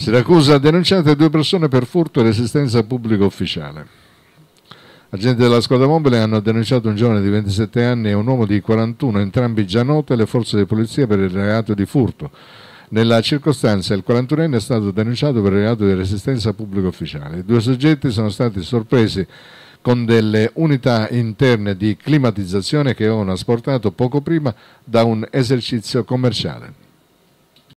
Siracusa ha denunciato due persone per furto e resistenza pubblica ufficiale. Agenti della squadra mobile hanno denunciato un giovane di 27 anni e un uomo di 41, entrambi già noti alle forze di polizia per il reato di furto. Nella circostanza il 41enne è stato denunciato per il reato di resistenza pubblica ufficiale. I due soggetti sono stati sorpresi con delle unità interne di climatizzazione che avevano asportato poco prima da un esercizio commerciale.